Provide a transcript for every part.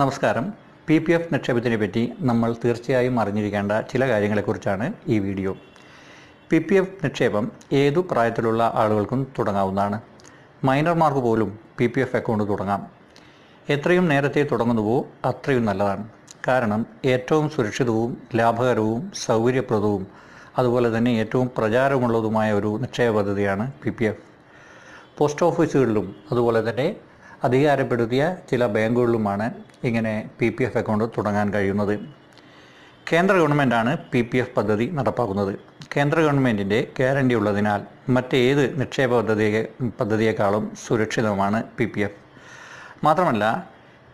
നമസ്കാരം P P F നിക്ഷേപത്തിനെ പറ്റി നമ്മൾ തീർച്ചയായും അറിഞ്ഞിരിക്കേണ്ട ചില കാര്യങ്ങളെക്കുറിച്ചാണ് ഈ വീഡിയോ പി പി എഫ് നിക്ഷേപം ഏതു പ്രായത്തിലുള്ള ആളുകൾക്കും തുടങ്ങാവുന്നതാണ് മൈനർമാർക്ക് പോലും പി പി എഫ് അക്കൗണ്ട് തുടങ്ങാം എത്രയും നേരത്തെ തുടങ്ങുന്നുവോ അത്രയും നല്ലതാണ് കാരണം ഏറ്റവും സുരക്ഷിതവും ലാഭകരവും സൗകര്യപ്രദവും അതുപോലെ തന്നെ ഏറ്റവും പ്രചാരമുള്ളതുമായ ഒരു നിക്ഷേപ പദ്ധതിയാണ് പി പി എഫ് പോസ്റ്റ് ഓഫീസുകളിലും അതുപോലെ തന്നെ അധികാരപ്പെടുത്തിയ ചില ബാങ്കുകളിലുമാണ് ഇങ്ങനെ പി പി എഫ് അക്കൗണ്ട് തുടങ്ങാൻ കഴിയുന്നത് കേന്ദ്ര ഗവൺമെൻറ്റാണ് പി പി എഫ് പദ്ധതി നടപ്പാക്കുന്നത് കേന്ദ്ര ഗവൺമെൻറ്റിൻ്റെ ഗ്യാരണ്ടി ഉള്ളതിനാൽ മറ്റേത് നിക്ഷേപ പദ്ധതിയെ പദ്ധതിയേക്കാളും സുരക്ഷിതമാണ് പി പി എഫ് മാത്രമല്ല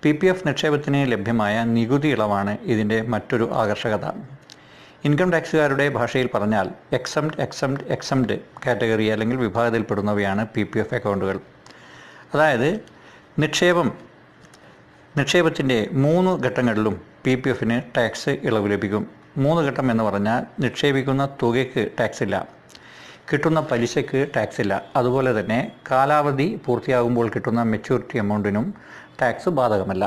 പി പി എഫ് നിക്ഷേപത്തിന് ലഭ്യമായ നികുതി ഇളവാണ് ഇതിൻ്റെ മറ്റൊരു ആകർഷകത ഇൻകം ടാക്സുകാരുടെ ഭാഷയിൽ പറഞ്ഞാൽ എക്സംഡ് എക്സംഡ് എക്സംഡ് കാറ്റഗറി അല്ലെങ്കിൽ വിഭാഗത്തിൽപ്പെടുന്നവയാണ് പി പി എഫ് അക്കൗണ്ടുകൾ അതായത് നിക്ഷേപം നിക്ഷേപത്തിൻ്റെ മൂന്ന് ഘട്ടങ്ങളിലും പി പി എഫിന് ടാക്സ് ഇളവ് ലഭിക്കും മൂന്ന് ഘട്ടം എന്ന് പറഞ്ഞാൽ നിക്ഷേപിക്കുന്ന തുകയ്ക്ക് ടാക്സ് ഇല്ല കിട്ടുന്ന പലിശയ്ക്ക് ടാക്സ് ഇല്ല അതുപോലെ തന്നെ കാലാവധി പൂർത്തിയാകുമ്പോൾ കിട്ടുന്ന മെച്യൂരിറ്റി എമൗണ്ടിനും ടാക്സ് ബാധകമല്ല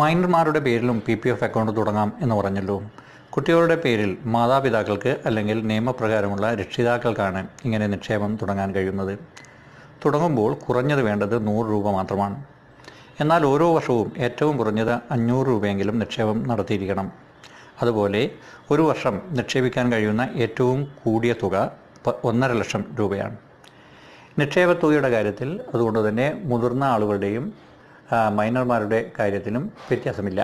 മൈനർമാരുടെ പേരിലും പി പി എഫ് അക്കൗണ്ട് തുടങ്ങാം എന്ന് പറഞ്ഞല്ലോ കുട്ടികളുടെ പേരിൽ മാതാപിതാക്കൾക്ക് അല്ലെങ്കിൽ നിയമപ്രകാരമുള്ള രക്ഷിതാക്കൾക്കാണ് ഇങ്ങനെ നിക്ഷേപം തുടങ്ങാൻ കഴിയുന്നത് തുടങ്ങുമ്പോൾ കുറഞ്ഞത് വേണ്ടത് നൂറ് രൂപ മാത്രമാണ് എന്നാൽ ഓരോ വർഷവും ഏറ്റവും കുറഞ്ഞത് അഞ്ഞൂറ് രൂപയെങ്കിലും നിക്ഷേപം നടത്തിയിരിക്കണം അതുപോലെ ഒരു വർഷം നിക്ഷേപിക്കാൻ കഴിയുന്ന ഏറ്റവും കൂടിയ തുക ഒന്നര ലക്ഷം രൂപയാണ് നിക്ഷേപ തുകയുടെ കാര്യത്തിൽ അതുകൊണ്ട് തന്നെ മുതിർന്ന ആളുകളുടെയും മൈനർമാരുടെ കാര്യത്തിലും വ്യത്യാസമില്ല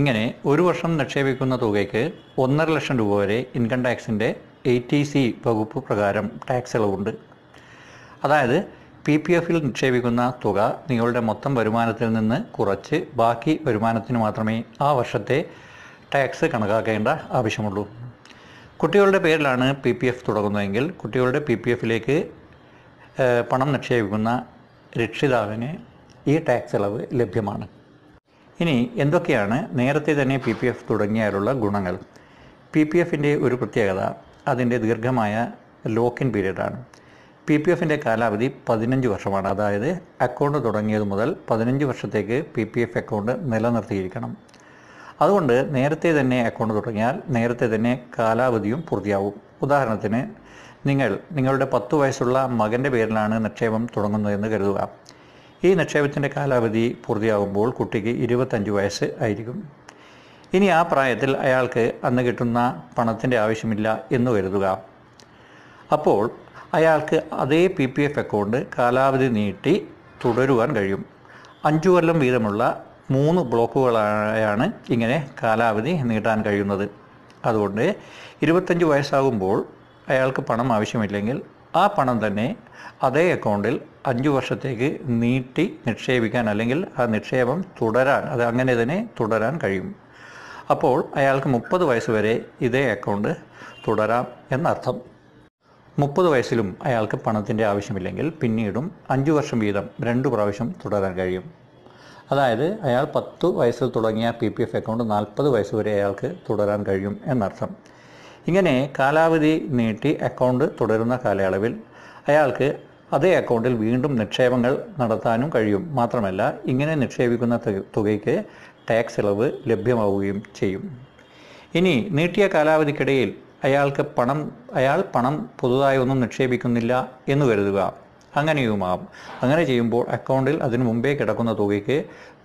ഇങ്ങനെ ഒരു വർഷം നിക്ഷേപിക്കുന്ന തുകയ്ക്ക് ഒന്നര ലക്ഷം രൂപ വരെ ഇൻകം ടാക്സിൻ്റെ എ ടി സി വകുപ്പ് പ്രകാരം ടാക്സ് ഇളവുണ്ട് അതായത് പി പി എഫിൽ നിക്ഷേപിക്കുന്ന തുക നിങ്ങളുടെ മൊത്തം വരുമാനത്തിൽ നിന്ന് കുറച്ച് ബാക്കി വരുമാനത്തിന് മാത്രമേ ആ വർഷത്തെ ടാക്സ് കണക്കാക്കേണ്ട ആവശ്യമുള്ളൂ കുട്ടികളുടെ പേരിലാണ് പി പി എഫ് തുടങ്ങുന്നതെങ്കിൽ കുട്ടികളുടെ പി പി എഫിലേക്ക് പണം നിക്ഷേപിക്കുന്ന രക്ഷിതാവിന് ഈ ടാക്സ് ഇളവ് ലഭ്യമാണ് ഇനി എന്തൊക്കെയാണ് നേരത്തെ തന്നെ പി പി എഫ് തുടങ്ങിയാലുള്ള ഗുണങ്ങൾ പി പി എഫിൻ്റെ ഒരു പ്രത്യേകത അതിൻ്റെ ദീർഘമായ ലോക്കിൻ പീരീഡാണ് പി പി എഫിൻ്റെ കാലാവധി പതിനഞ്ച് വർഷമാണ് അതായത് അക്കൗണ്ട് തുടങ്ങിയത് മുതൽ പതിനഞ്ച് വർഷത്തേക്ക് പി പി എഫ് അക്കൗണ്ട് നിലനിർത്തിയിരിക്കണം അതുകൊണ്ട് നേരത്തെ തന്നെ അക്കൗണ്ട് തുടങ്ങിയാൽ നേരത്തെ തന്നെ കാലാവധിയും പൂർത്തിയാവും ഉദാഹരണത്തിന് നിങ്ങൾ നിങ്ങളുടെ പത്ത് വയസ്സുള്ള മകൻ്റെ പേരിലാണ് നിക്ഷേപം തുടങ്ങുന്നതെന്ന് കരുതുക ഈ നിക്ഷേപത്തിൻ്റെ കാലാവധി പൂർത്തിയാകുമ്പോൾ കുട്ടിക്ക് ഇരുപത്തഞ്ച് വയസ്സ് ആയിരിക്കും ഇനി ആ പ്രായത്തിൽ അയാൾക്ക് അന്ന് കിട്ടുന്ന പണത്തിൻ്റെ ആവശ്യമില്ല എന്ന് കരുതുക അപ്പോൾ അയാൾക്ക് അതേ പി പി എഫ് അക്കൗണ്ട് കാലാവധി നീട്ടി തുടരുവാൻ കഴിയും അഞ്ചു കൊല്ലം വീതമുള്ള മൂന്ന് ബ്ലോക്കുകളായാണ് ഇങ്ങനെ കാലാവധി നീട്ടാൻ കഴിയുന്നത് അതുകൊണ്ട് ഇരുപത്തഞ്ച് വയസ്സാകുമ്പോൾ അയാൾക്ക് പണം ആവശ്യമില്ലെങ്കിൽ ആ പണം തന്നെ അതേ അക്കൗണ്ടിൽ അഞ്ചു വർഷത്തേക്ക് നീട്ടി നിക്ഷേപിക്കാൻ അല്ലെങ്കിൽ ആ നിക്ഷേപം തുടരാൻ അത് അങ്ങനെ തന്നെ തുടരാൻ കഴിയും അപ്പോൾ അയാൾക്ക് മുപ്പത് വയസ്സ് വരെ ഇതേ അക്കൗണ്ട് തുടരാം എന്നർത്ഥം മുപ്പത് വയസ്സിലും അയാൾക്ക് പണത്തിൻ്റെ ആവശ്യമില്ലെങ്കിൽ പിന്നീടും അഞ്ചു വർഷം വീതം രണ്ടു പ്രാവശ്യം തുടരാൻ കഴിയും അതായത് അയാൾ പത്ത് വയസ്സിൽ തുടങ്ങിയ പി പി എഫ് അക്കൗണ്ട് നാൽപ്പത് വയസ്സ് വരെ അയാൾക്ക് തുടരാൻ കഴിയും എന്നർത്ഥം ഇങ്ങനെ കാലാവധി നീട്ടി അക്കൗണ്ട് തുടരുന്ന കാലയളവിൽ അയാൾക്ക് അതേ അക്കൗണ്ടിൽ വീണ്ടും നിക്ഷേപങ്ങൾ നടത്താനും കഴിയും മാത്രമല്ല ഇങ്ങനെ നിക്ഷേപിക്കുന്ന തുകയ്ക്ക് ടാക്സ് ഇളവ് ലഭ്യമാവുകയും ചെയ്യും ഇനി നീട്ടിയ കാലാവധിക്കിടയിൽ അയാൾക്ക് പണം അയാൾ പണം പുതുതായി ഒന്നും നിക്ഷേപിക്കുന്നില്ല എന്ന് കരുതുക അങ്ങനെയുമാകും അങ്ങനെ ചെയ്യുമ്പോൾ അക്കൗണ്ടിൽ അതിന് മുമ്പേ കിടക്കുന്ന തുകയ്ക്ക്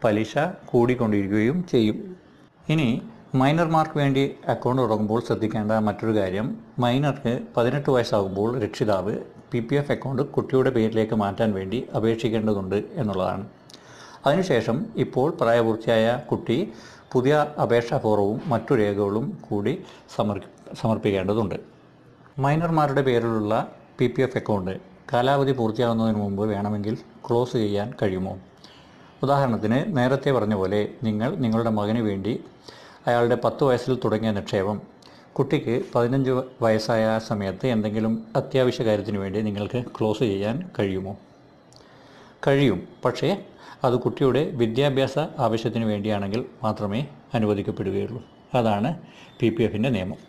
പലിശ കൂടിക്കൊണ്ടിരിക്കുകയും ചെയ്യും ഇനി മൈനർമാർക്ക് വേണ്ടി അക്കൗണ്ട് തുടങ്ങുമ്പോൾ ശ്രദ്ധിക്കേണ്ട മറ്റൊരു കാര്യം മൈനർക്ക് പതിനെട്ട് വയസ്സാകുമ്പോൾ രക്ഷിതാവ് പി പി എഫ് അക്കൗണ്ട് കുട്ടിയുടെ പേരിലേക്ക് മാറ്റാൻ വേണ്ടി അപേക്ഷിക്കേണ്ടതുണ്ട് എന്നുള്ളതാണ് അതിനുശേഷം ഇപ്പോൾ പ്രായപൂർത്തിയായ കുട്ടി പുതിയ അപേക്ഷാ ഫോറവും മറ്റു രേഖകളും കൂടി സമർപ്പിക്കും സമർപ്പിക്കേണ്ടതുണ്ട് മൈനർമാരുടെ പേരിലുള്ള പി പി എഫ് അക്കൗണ്ട് കാലാവധി പൂർത്തിയാകുന്നതിന് മുമ്പ് വേണമെങ്കിൽ ക്ലോസ് ചെയ്യാൻ കഴിയുമോ ഉദാഹരണത്തിന് നേരത്തെ പറഞ്ഞ പോലെ നിങ്ങൾ നിങ്ങളുടെ മകന് വേണ്ടി അയാളുടെ പത്ത് വയസ്സിൽ തുടങ്ങിയ നിക്ഷേപം കുട്ടിക്ക് പതിനഞ്ച് വയസ്സായ സമയത്ത് എന്തെങ്കിലും അത്യാവശ്യ കാര്യത്തിന് വേണ്ടി നിങ്ങൾക്ക് ക്ലോസ് ചെയ്യാൻ കഴിയുമോ കഴിയും പക്ഷേ അത് കുട്ടിയുടെ വിദ്യാഭ്യാസ ആവശ്യത്തിന് വേണ്ടിയാണെങ്കിൽ മാത്രമേ അനുവദിക്കപ്പെടുകയുള്ളൂ അതാണ് പി പി എഫിൻ്റെ നിയമം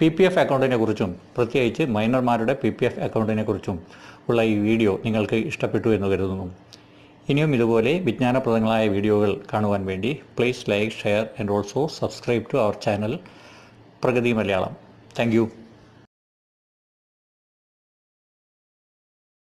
പി പി എഫ് അക്കൗണ്ടിനെ കുറിച്ചും പ്രത്യേകിച്ച് മൈനർമാരുടെ പി പി എഫ് അക്കൗണ്ടിനെ കുറിച്ചും ഉള്ള ഈ വീഡിയോ നിങ്ങൾക്ക് ഇഷ്ടപ്പെട്ടു എന്ന് കരുതുന്നു ഇനിയും ഇതുപോലെ വിജ്ഞാനപ്രദങ്ങളായ വീഡിയോകൾ കാണുവാൻ വേണ്ടി please like share and also subscribe to our channel Pragathi Malayalam thank